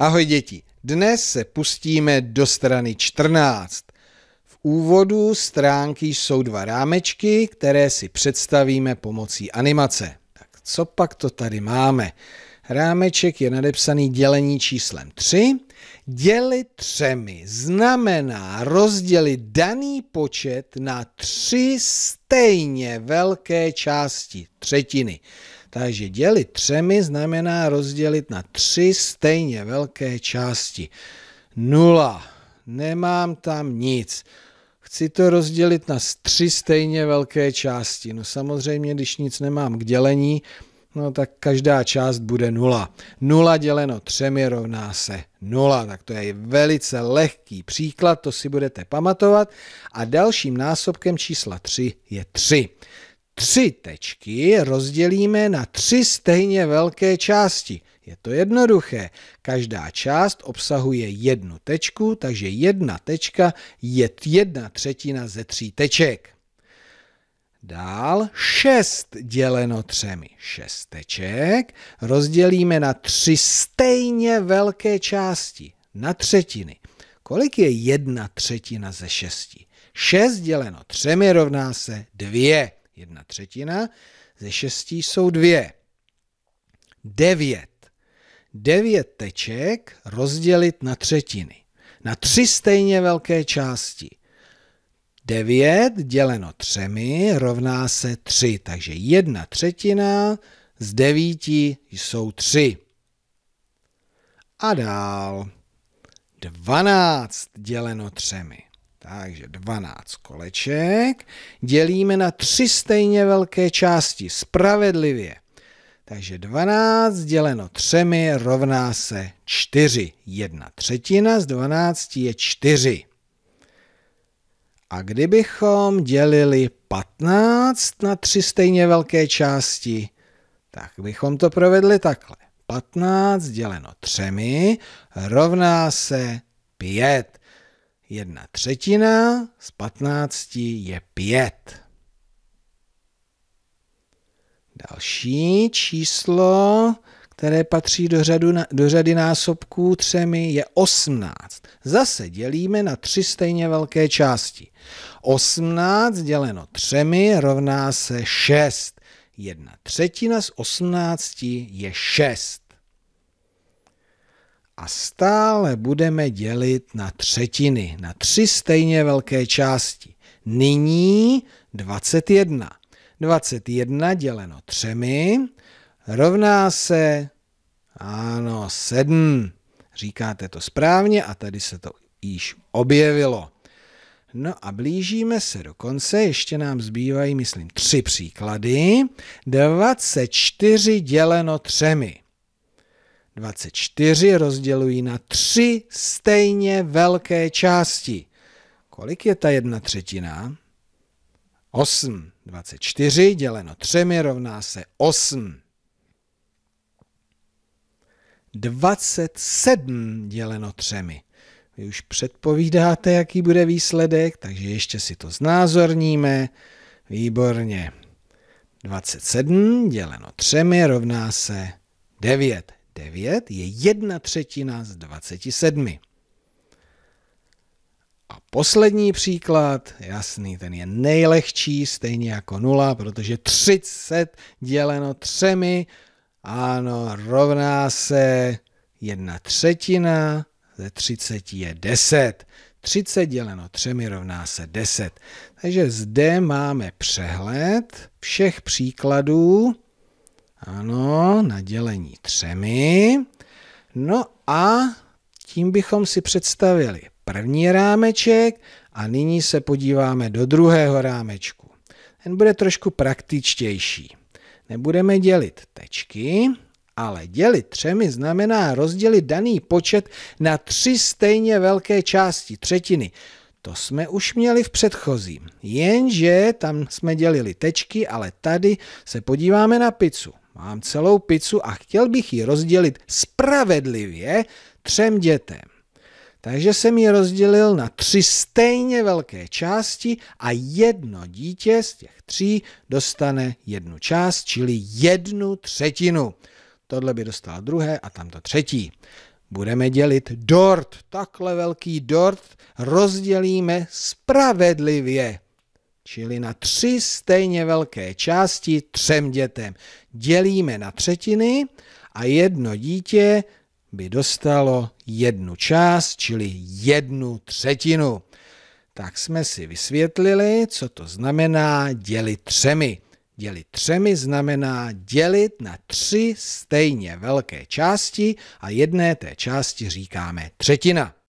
Ahoj děti, dnes se pustíme do strany 14. V úvodu stránky jsou dva rámečky, které si představíme pomocí animace. Tak co pak to tady máme? Rámeček je nadepsaný dělení číslem 3. Dělit třemi znamená rozdělit daný počet na tři stejně velké části, třetiny. Takže dělit třemi znamená rozdělit na tři stejně velké části. Nula. Nemám tam nic. Chci to rozdělit na tři stejně velké části. No samozřejmě, když nic nemám k dělení, no tak každá část bude nula. Nula děleno třemi rovná se nula. Tak to je velice lehký příklad, to si budete pamatovat. A dalším násobkem čísla 3 je 3 tři tečky rozdělíme na tři stejně velké části. Je to jednoduché. Každá část obsahuje jednu tečku, takže jedna tečka je jedna třetina ze tří teček. Dál 6 děleno třemi. 6 teček rozdělíme na tři stejně velké části, na třetiny. Kolik je jedna třetina ze šesti? 6 děleno třemi rovná se 2 jedna třetina, ze šesti jsou dvě. Devět. Devět teček rozdělit na třetiny. Na tři stejně velké části. Devět děleno třemi rovná se tři, takže jedna třetina z devíti jsou tři. A dál Dvanáct děleno třemi takže 12 koleček dělíme na tři stejně velké části, spravedlivě. Takže 12 děleno třemi rovná se 4. Jedna třetina z 12 je 4. A kdybychom dělili 15 na tři stejně velké části, tak bychom to provedli takhle. 15 děleno třemi rovná se 5 jedna třetina z 15 je 5. Další číslo, které patří do, řadu, do řady násobků třemi, je 18. Zase dělíme na tři stejně velké části. 18 děleno třemi rovná se 6. Jedna třetina z 18 je 6 a stále budeme dělit na třetiny, na tři stejně velké části. Nyní 21. 21 děleno třemi rovná se, ano, 7. Říkáte to správně a tady se to již objevilo. No a blížíme se do konce, ještě nám zbývají, myslím, tři příklady. 24 děleno třemi. 24 rozdělují na tři stejně velké části. Kolik je ta jedna třetina? 8. 24 děleno 3 rovná se 8. 27 děleno 3. Vy už předpovídáte, jaký bude výsledek, takže ještě si to znázorníme. Výborně. 27 děleno 3 rovná se 9. 9 je 1 třetina z 27. A poslední příklad, jasný, ten je nejlehčí, stejně jako 0, protože 30 děleno 3, ano, rovná se 1 třetina, ze 30 je 10. 30 děleno 3 rovná se 10. Takže zde máme přehled všech příkladů, ano, na dělení třemi. No a tím bychom si představili první rámeček a nyní se podíváme do druhého rámečku. Ten bude trošku praktičtější. Nebudeme dělit tečky, ale dělit třemi znamená rozdělit daný počet na tři stejně velké části, třetiny. To jsme už měli v předchozím, jenže tam jsme dělili tečky, ale tady se podíváme na pizzu. Mám celou pizzu a chtěl bych ji rozdělit spravedlivě třem dětem. Takže jsem ji rozdělil na tři stejně velké části a jedno dítě z těch tří dostane jednu část, čili jednu třetinu. Tohle by dostalo druhé a tamto třetí. Budeme dělit dort, takhle velký dort rozdělíme spravedlivě, čili na tři stejně velké části třem dětem. Dělíme na třetiny a jedno dítě by dostalo jednu část, čili jednu třetinu. Tak jsme si vysvětlili, co to znamená dělit třemi. Dělit třemi znamená dělit na tři stejně velké části a jedné té části říkáme třetina.